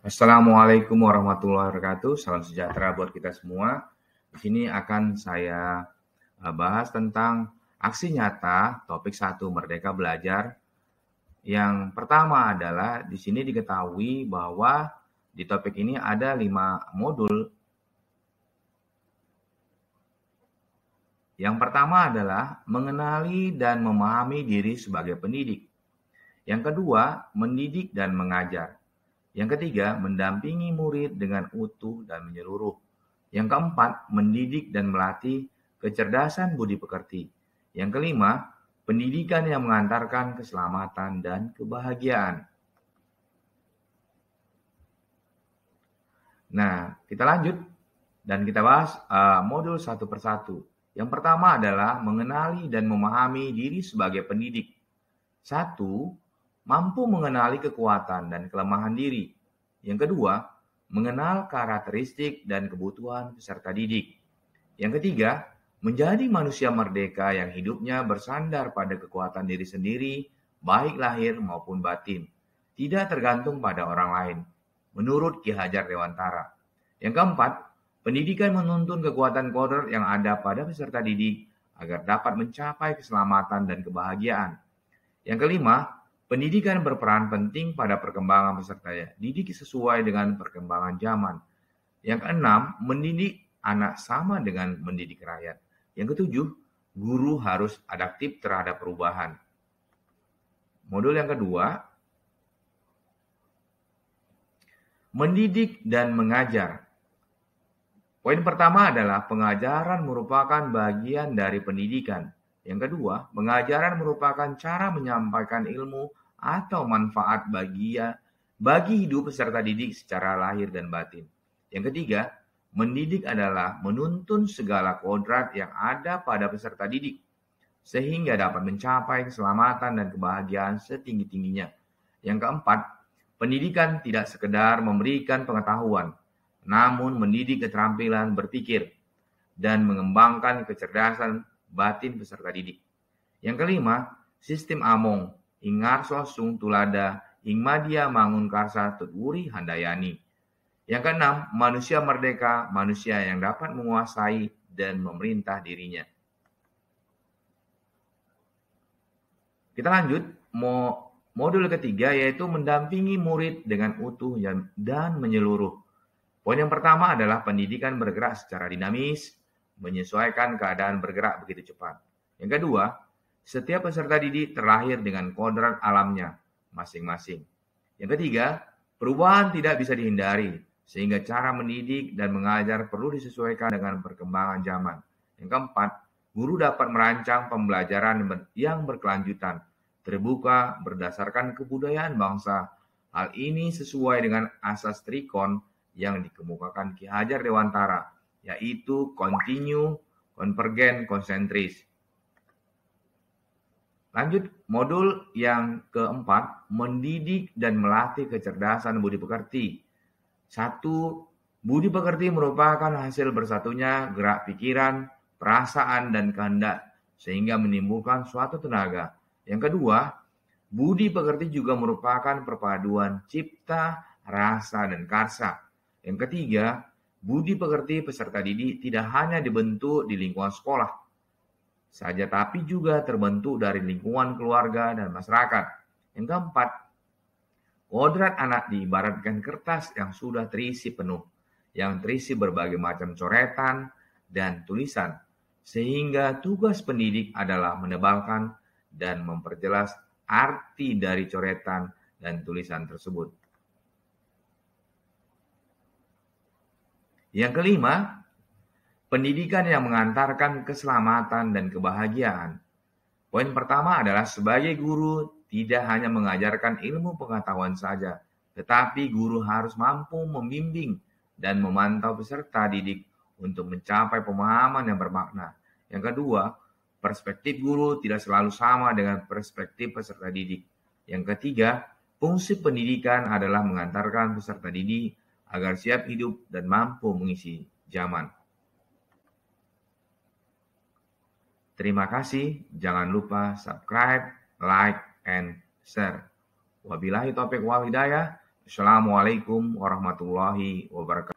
Assalamualaikum warahmatullahi wabarakatuh. Salam sejahtera buat kita semua. Di sini akan saya eh, bahas tentang aksi nyata topik 1 Merdeka Belajar. Yang pertama adalah di sini diketahui bahwa di topik ini ada 5 modul. Yang pertama adalah mengenali dan memahami diri sebagai pendidik. Yang kedua, mendidik dan mengajar. Yang ketiga, mendampingi murid dengan utuh dan menyeluruh. Yang keempat, mendidik dan melatih kecerdasan budi pekerti. Yang kelima, pendidikan yang mengantarkan keselamatan dan kebahagiaan. Nah, kita lanjut dan kita bahas uh, modul satu persatu. Yang pertama adalah mengenali dan memahami diri sebagai pendidik. Satu, mampu mengenali kekuatan dan kelemahan diri. Yang kedua, mengenal karakteristik dan kebutuhan peserta didik. Yang ketiga, menjadi manusia merdeka yang hidupnya bersandar pada kekuatan diri sendiri, baik lahir maupun batin, tidak tergantung pada orang lain, menurut Ki Hajar Dewantara. Yang keempat, pendidikan menuntun kekuatan kodrat yang ada pada peserta didik agar dapat mencapai keselamatan dan kebahagiaan. Yang kelima, Pendidikan berperan penting pada perkembangan peserta ya. Didik sesuai dengan perkembangan zaman. Yang keenam, mendidik anak sama dengan mendidik rakyat. Yang ketujuh, guru harus adaptif terhadap perubahan. Modul yang kedua, mendidik dan mengajar. Poin pertama adalah pengajaran merupakan bagian dari pendidikan. Yang kedua, pengajaran merupakan cara menyampaikan ilmu atau manfaat ya, bagi hidup peserta didik secara lahir dan batin. Yang ketiga, mendidik adalah menuntun segala kodrat yang ada pada peserta didik sehingga dapat mencapai keselamatan dan kebahagiaan setinggi-tingginya. Yang keempat, pendidikan tidak sekedar memberikan pengetahuan, namun mendidik keterampilan berpikir dan mengembangkan kecerdasan batin peserta didik. Yang kelima, sistem among, ingar sosung tulada, ingmadia mangun karsa tutwuri handayani. Yang keenam, manusia merdeka, manusia yang dapat menguasai dan memerintah dirinya. Kita lanjut, Modul ketiga yaitu mendampingi murid dengan utuh dan menyeluruh. Poin yang pertama adalah pendidikan bergerak secara dinamis, menyesuaikan keadaan bergerak begitu cepat. Yang kedua, setiap peserta didik terlahir dengan kodrat alamnya masing-masing. Yang ketiga, perubahan tidak bisa dihindari, sehingga cara mendidik dan mengajar perlu disesuaikan dengan perkembangan zaman. Yang keempat, guru dapat merancang pembelajaran yang berkelanjutan, terbuka berdasarkan kebudayaan bangsa. Hal ini sesuai dengan asas trikon yang dikemukakan Ki Hajar Dewantara yaitu continue, konvergen, konsentris. Lanjut, modul yang keempat, mendidik dan melatih kecerdasan budi pekerti. Satu, budi pekerti merupakan hasil bersatunya gerak pikiran, perasaan, dan kehendak, sehingga menimbulkan suatu tenaga. Yang kedua, budi pekerti juga merupakan perpaduan cipta, rasa, dan karsa. Yang ketiga, Budi pekerti peserta didik tidak hanya dibentuk di lingkungan sekolah, saja tapi juga terbentuk dari lingkungan keluarga dan masyarakat. Yang keempat, kodrat anak diibaratkan kertas yang sudah terisi penuh, yang terisi berbagai macam coretan dan tulisan, sehingga tugas pendidik adalah menebalkan dan memperjelas arti dari coretan dan tulisan tersebut. Yang kelima, pendidikan yang mengantarkan keselamatan dan kebahagiaan. Poin pertama adalah sebagai guru tidak hanya mengajarkan ilmu pengetahuan saja, tetapi guru harus mampu membimbing dan memantau peserta didik untuk mencapai pemahaman yang bermakna. Yang kedua, perspektif guru tidak selalu sama dengan perspektif peserta didik. Yang ketiga, fungsi pendidikan adalah mengantarkan peserta didik agar siap hidup dan mampu mengisi zaman. Terima kasih, jangan lupa subscribe, like, and share. Wabillahi topik wal hidayah. Assalamualaikum warahmatullahi wabarakatuh.